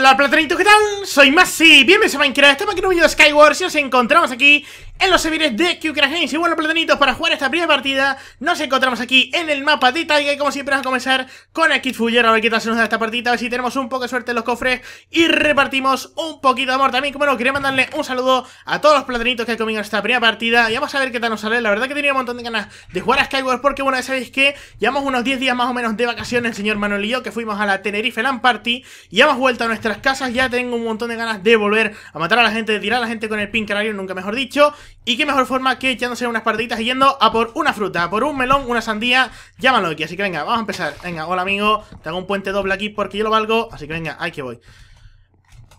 Hola platanitos ¿qué tal? Soy Masi, bienvenidos a Minecraft, estamos aquí en un video de Skywars y nos encontramos aquí en los servidores de QCrash Y bueno platanitos, para jugar esta primera partida nos encontramos aquí en el mapa de Tiger y como siempre vamos a comenzar con el Kid Fuller a ver qué tal se nos da esta partida, a ver si tenemos un poco de suerte en los cofres y repartimos un poquito de amor también Como no, quería mandarle un saludo a todos los platanitos que han comido esta primera partida y vamos a ver qué tal nos sale, la verdad que tenía un montón de ganas de jugar a Skyward porque bueno, ya sabéis que llevamos unos 10 días más o menos de vacaciones el señor Manuel y yo que fuimos a la Tenerife Land Party y hemos vuelto a nuestra casas. Ya tengo un montón de ganas de volver a matar a la gente, de tirar a la gente con el pin canario, nunca mejor dicho. Y qué mejor forma que echándose unas partiditas y yendo a por una fruta, a por un melón, una sandía, llámalo aquí. Así que venga, vamos a empezar. Venga, hola amigo, tengo un puente doble aquí porque yo lo valgo. Así que venga, ahí que voy.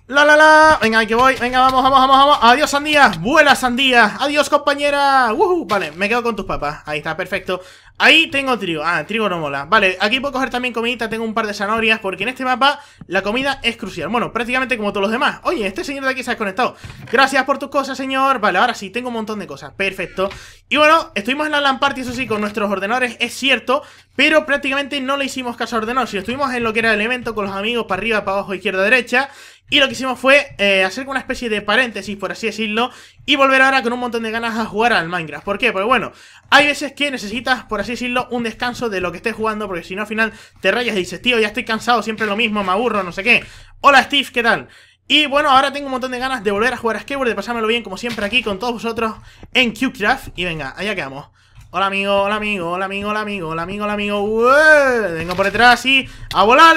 La la la, venga, que voy, venga, vamos, vamos, vamos, vamos Adiós sandía, vuela sandía, adiós compañera Vale, me quedo con tus papas, ahí está, perfecto Ahí tengo trigo, ah, trigo no mola Vale, aquí puedo coger también comida, tengo un par de zanahorias Porque en este mapa la comida es crucial Bueno, prácticamente como todos los demás Oye, este señor de aquí se ha conectado, Gracias por tus cosas, señor Vale, ahora sí, tengo un montón de cosas, perfecto Y bueno, estuvimos en la LAN party, eso sí, con nuestros ordenadores, es cierto Pero prácticamente no le hicimos caso a ordenador Si estuvimos en lo que era el evento con los amigos para arriba, para abajo, izquierda, derecha y lo que hicimos fue eh, hacer una especie de paréntesis, por así decirlo, y volver ahora con un montón de ganas a jugar al Minecraft. ¿Por qué? Porque bueno, hay veces que necesitas, por así decirlo, un descanso de lo que estés jugando, porque si no al final te rayas y dices, tío, ya estoy cansado, siempre lo mismo, me aburro, no sé qué. Hola Steve, ¿qué tal? Y bueno, ahora tengo un montón de ganas de volver a jugar a Skateboard, de pasármelo bien, como siempre, aquí con todos vosotros en QCraft. Y venga, allá quedamos. Hola amigo, hola amigo, hola amigo, hola amigo, hola amigo, hola amigo. vengo por detrás y a volar.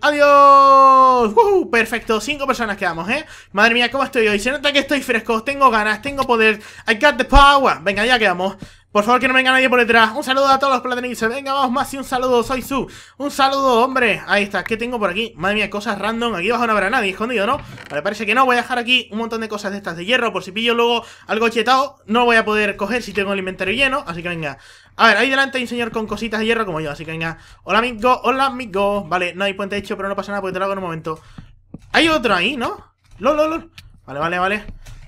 Adiós. perfecto, cinco personas quedamos, ¿eh? Madre mía, ¿cómo estoy hoy? Se nota que estoy fresco, tengo ganas, tengo poder. I got the power. Venga, ya quedamos. Por favor que no venga nadie por detrás. Un saludo a todos los platanistas. Venga, vamos más y un saludo. Soy su. Un saludo, hombre. Ahí está. ¿Qué tengo por aquí? Madre mía, cosas random. Aquí abajo no habrá nadie escondido, ¿no? Vale, parece que no. Voy a dejar aquí un montón de cosas de estas de hierro. Por si pillo luego algo chetado, no voy a poder coger si tengo el inventario lleno. Así que venga. A ver, ahí delante hay un señor con cositas de hierro como yo. Así que venga. Hola, amigo. Hola, amigo. Vale, no hay puente hecho, pero no pasa nada por te lo hago en un momento. Hay otro ahí, ¿no? Lo, Vale, vale, vale.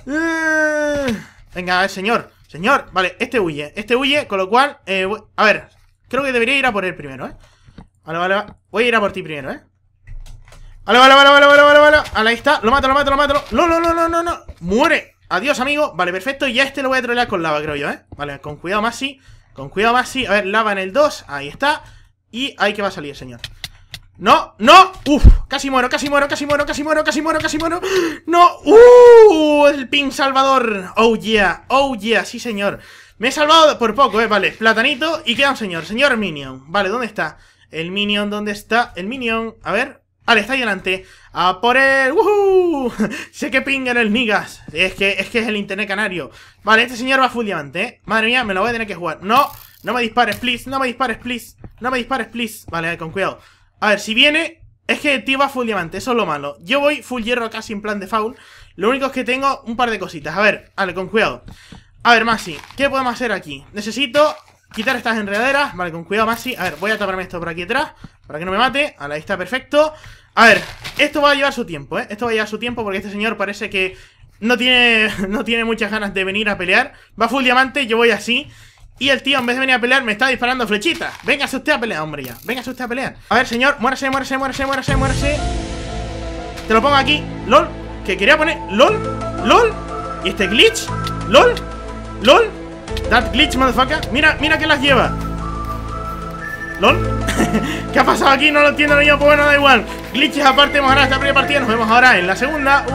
Eh, venga, a señor. Señor, vale, este huye. Este huye, con lo cual... Eh, a ver, creo que debería ir a por él primero, ¿eh? Vale, vale, vale. Voy a ir a por ti primero, ¿eh? Vale, vale, vale, vale, vale, vale, vale. ahí está. Lo mato, lo mato, lo mato. No, no, no, no, no, no. Muere. Adiós, amigo. Vale, perfecto. Y a este lo voy a trolear con lava, creo yo, ¿eh? Vale, con cuidado, sí, Con cuidado, sí A ver, lava en el 2. Ahí está. Y ahí que va a salir, señor. No, no, uf, casi muero, casi muero, casi muero, casi muero, casi muero, casi muero No, uh, el pin salvador Oh yeah, oh yeah, sí señor Me he salvado por poco, eh, vale Platanito y queda un señor, señor Minion Vale, ¿dónde está? El Minion, ¿dónde está? El Minion, a ver Vale, está ahí delante ¡A por él! ¡Uh! sé que ping en el migas! es que, es que es el internet canario Vale, este señor va full diamante, eh Madre mía, me lo voy a tener que jugar No, no me dispares, please No me dispares, please No me dispares, please Vale, con cuidado a ver, si viene... Es que tío va full diamante, eso es lo malo. Yo voy full hierro casi en plan de faun. Lo único es que tengo un par de cositas. A ver, vale, con cuidado. A ver, Masi, ¿qué podemos hacer aquí? Necesito quitar estas enredaderas. Vale, con cuidado, Masi. A ver, voy a taparme esto por aquí atrás. Para que no me mate. ahí está, perfecto. A ver, esto va a llevar su tiempo, ¿eh? Esto va a llevar su tiempo porque este señor parece que no tiene, no tiene muchas ganas de venir a pelear. Va full diamante, yo voy así. Y el tío, en vez de venir a pelear, me está disparando flechitas. Venga, usted a pelear, hombre, ya. Venga, usted a pelear. A ver, señor, muérase, muérase, muérase, muérase, muérase. Te lo pongo aquí. LOL. Que quería poner. LOL. LOL. Y este glitch. LOL. LOL. That glitch, motherfucker. Mira, mira que las lleva. LOL. ¿Qué ha pasado aquí? No lo entiendo ni yo. Pues bueno, da igual. Glitches aparte, hemos ganado esta primera partida. Nos vemos ahora en la segunda.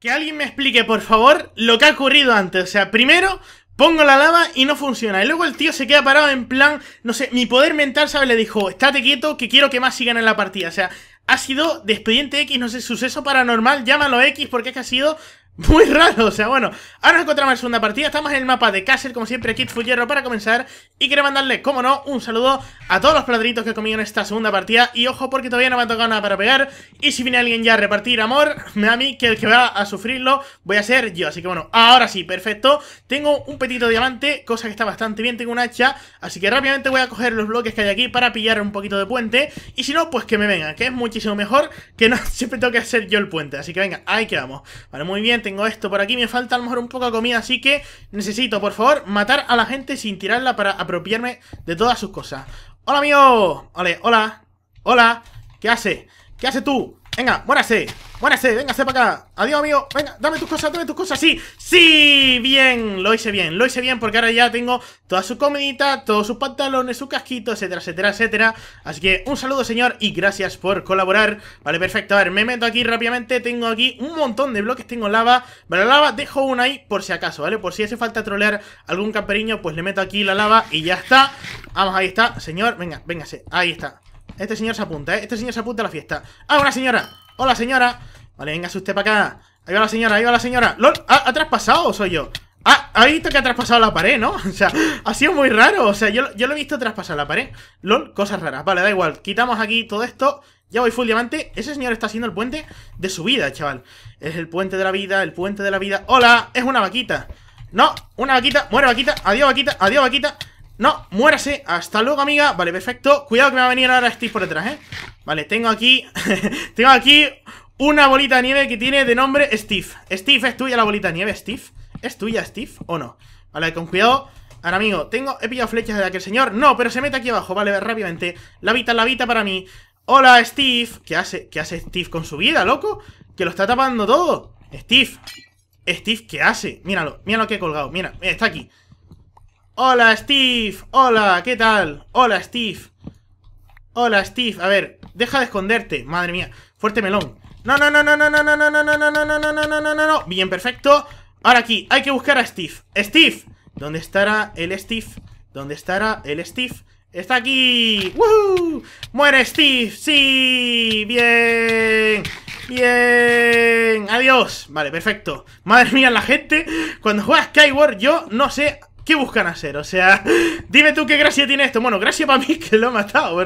Que alguien me explique, por favor, lo que ha ocurrido antes. O sea, primero, Pongo la lava y no funciona. Y luego el tío se queda parado en plan, no sé, mi poder mental, ¿sabes? Le dijo, estate quieto, que quiero que más sigan en la partida. O sea, ha sido despediente X, no sé, suceso paranormal, llámalo X, porque es que ha sido Muy raro, o sea, bueno, ahora nos encontramos en la segunda partida, estamos en el mapa de Castle, como siempre, Kit Fullero para comenzar Y quiero mandarle, como no, un saludo a todos los pladritos que comido en esta segunda partida Y ojo, porque todavía no me ha tocado nada para pegar Y si viene alguien ya a repartir amor, me da a mí que el que va a sufrirlo voy a ser yo Así que bueno, ahora sí, perfecto Tengo un petito diamante, cosa que está bastante bien, tengo un hacha Así que rápidamente voy a coger los bloques que hay aquí para pillar un poquito de puente Y si no, pues que me vengan, que es muchísimo mejor que no siempre tengo que hacer yo el puente Así que venga, ahí que vamos Vale, muy bien tengo esto por aquí, me falta a lo mejor un poco de comida, así que necesito, por favor, matar a la gente sin tirarla para apropiarme de todas sus cosas. ¡Hola, amigo! Vale, hola, hola, ¿qué hace? ¿Qué hace tú? Venga, muérase Muérase, venga, para acá Adiós, amigo Venga, dame tus cosas, dame tus cosas Sí, sí, bien Lo hice bien, lo hice bien Porque ahora ya tengo toda su comidita Todos sus pantalones, su casquito, etcétera, etcétera, etcétera Así que un saludo, señor Y gracias por colaborar Vale, perfecto A ver, me meto aquí rápidamente Tengo aquí un montón de bloques Tengo lava Vale, la lava dejo una ahí por si acaso, ¿vale? Por si hace falta trolear algún camperiño Pues le meto aquí la lava y ya está Vamos, ahí está, señor Venga, véngase Ahí está este señor se apunta, ¿eh? Este señor se apunta a la fiesta. ¡Ah, una señora! ¡Hola, señora! Vale, venga, usted para acá. Ahí va la señora, ahí va la señora. ¡Lol! ¿Ha, traspasado soy yo? Ah, ha visto que ha traspasado la pared, ¿no? O sea, ha sido muy raro. O sea, yo, yo lo he visto traspasar la pared. LOL, cosas raras. Vale, da igual. Quitamos aquí todo esto. Ya voy full diamante. Ese señor está haciendo el puente de su vida, chaval. Es el puente de la vida, el puente de la vida. ¡Hola! Es una vaquita. No, una vaquita. Muere vaquita. Adiós vaquita. Adiós vaquita. No, muérase, hasta luego amiga Vale, perfecto, cuidado que me va a venir ahora Steve por detrás, eh Vale, tengo aquí Tengo aquí una bolita de nieve que tiene de nombre Steve Steve, ¿es tuya la bolita de nieve, Steve? ¿Es tuya, Steve, o no? Vale, con cuidado Ahora, amigo, tengo, he pillado flechas de aquel señor No, pero se mete aquí abajo, vale, rápidamente La vida, la vida para mí Hola, Steve ¿Qué hace, ¿Qué hace Steve con su vida, loco? Que lo está tapando todo Steve Steve, ¿qué hace? Míralo, míralo que he colgado Mira, está aquí Hola Steve, hola, ¿qué tal? Hola Steve, hola Steve, a ver, deja de esconderte, madre mía, fuerte melón. No, no, no, no, no, no, no, no, no, no, no, no, no, no, no, no, bien, perfecto. Ahora aquí, hay que buscar a Steve. Steve, ¿dónde estará el Steve? ¿Dónde estará el Steve? Está aquí, ¡Woohoo! Muere Steve, sí, bien. Bien, adiós Vale, perfecto Madre mía, la gente Cuando juega Skyward yo no sé ¿Qué buscan hacer? O sea, dime tú qué gracia tiene esto. Bueno, gracia para mí que lo ha matado.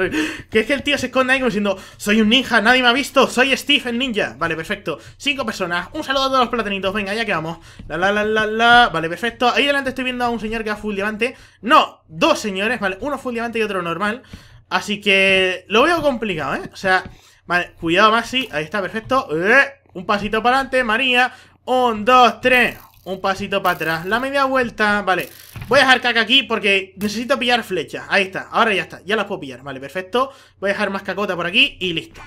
Que es que el tío se esconde ahí como diciendo, soy un ninja, nadie me ha visto, soy Steve el ninja. Vale, perfecto. Cinco personas. Un saludo a todos los platanitos. Venga, ya que vamos. La, la, la, la, la. Vale, perfecto. Ahí delante estoy viendo a un señor que va full diamante. No, dos señores, vale. Uno full diamante y otro normal. Así que lo veo complicado, ¿eh? O sea, vale, cuidado, Maxi. Ahí está, perfecto. Eh, un pasito para adelante, María. Un, dos, tres. Un pasito para atrás. La media vuelta. Vale. Voy a dejar caca aquí porque necesito pillar flechas. Ahí está. Ahora ya está. Ya las puedo pillar. Vale, perfecto. Voy a dejar más cacota por aquí y listo.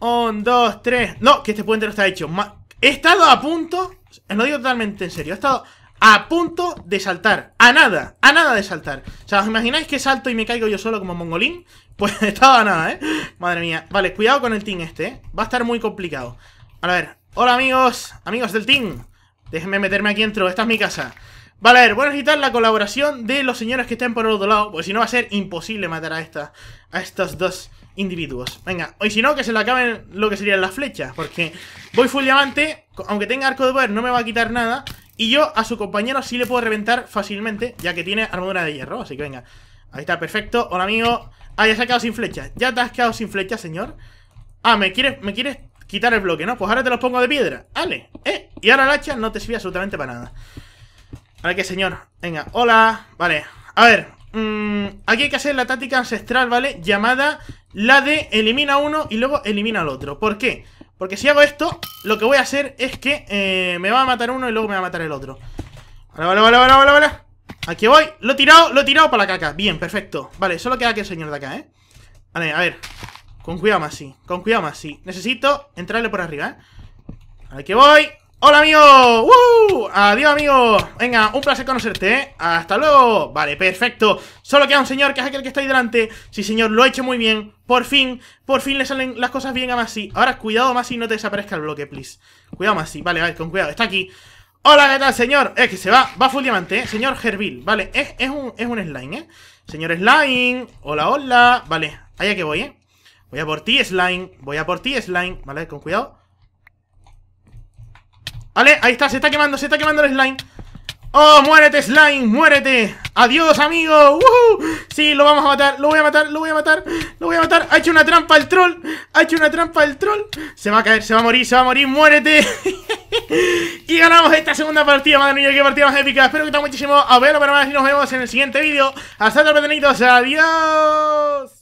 Un, dos, tres. No, que este puente no está hecho. he estado a punto. Lo digo totalmente en serio. He estado a punto de saltar. A nada. A nada de saltar. O sea, ¿os imagináis que salto y me caigo yo solo como mongolín? Pues he estado a nada, ¿eh? Madre mía. Vale, cuidado con el team este, ¿eh? Va a estar muy complicado. A ver. Hola, amigos. Amigos del team. Déjenme meterme aquí dentro, esta es mi casa. Vale, a ver, voy a necesitar la colaboración de los señores que estén por el otro lado, porque si no va a ser imposible matar a a estos dos individuos. Venga, hoy si no, que se le acaben lo que serían las flechas, porque voy full diamante, aunque tenga arco de poder no me va a quitar nada, y yo a su compañero sí le puedo reventar fácilmente, ya que tiene armadura de hierro, así que venga. Ahí está, perfecto. Hola, amigo. Ah, ya se ha quedado sin flecha. Ya te has quedado sin flecha, señor. Ah, ¿me quieres, me quieres quitar el bloque, ¿no? Pues ahora te los pongo de piedra. vale. ¡Eh! Y ahora el hacha no te sirve absolutamente para nada. Ahora que, señor. Venga, hola. Vale. A ver. Mm, aquí hay que hacer la táctica ancestral, ¿vale? Llamada la de elimina uno y luego elimina al otro. ¿Por qué? Porque si hago esto, lo que voy a hacer es que eh, me va a matar uno y luego me va a matar el otro. Vale, vale, vale, vale, vale, vale. Aquí voy. Lo he tirado, lo he tirado para la caca. Bien, perfecto. Vale, solo queda que el señor de acá, ¿eh? Vale, a ver. Con cuidado, Masi. Con cuidado, Masi. Necesito entrarle por arriba, ¿eh? Aquí voy. ¡Hola, amigo! ¡Woo! ¡Adiós, amigo! Venga, un placer conocerte, ¿eh? ¡Hasta luego! Vale, perfecto. Solo queda un señor, que es aquel que está ahí delante. Sí, señor, lo he hecho muy bien. Por fin, por fin le salen las cosas bien a Masi. Ahora, cuidado, Masi, no te desaparezca el bloque, please. Cuidado, Masi. Vale, vale, con cuidado. Está aquí. Hola, ¿qué tal, señor? Es que se va, va full diamante, ¿eh? Señor Gerbil, vale, es, un, es un slime, ¿eh? Señor slime, hola, hola, vale, allá que voy, ¿eh? Voy a por ti, Slime. Voy a por ti, Slime. Vale, con cuidado. Vale, ahí está. Se está quemando, se está quemando el Slime. ¡Oh, muérete, Slime! ¡Muérete! ¡Adiós, amigo! ¡Woohoo! Sí, lo vamos a matar. Lo voy a matar, lo voy a matar. Lo voy a matar. Ha hecho una trampa el troll. Ha hecho una trampa el troll. Se va a caer, se va a morir, se va a morir. ¡Muérete! y ganamos esta segunda partida. Madre mía, qué partida más épica. Espero que te haya muchísimo. A verlo para más y nos vemos en el siguiente vídeo. Hasta luego, petenitos. Adiós.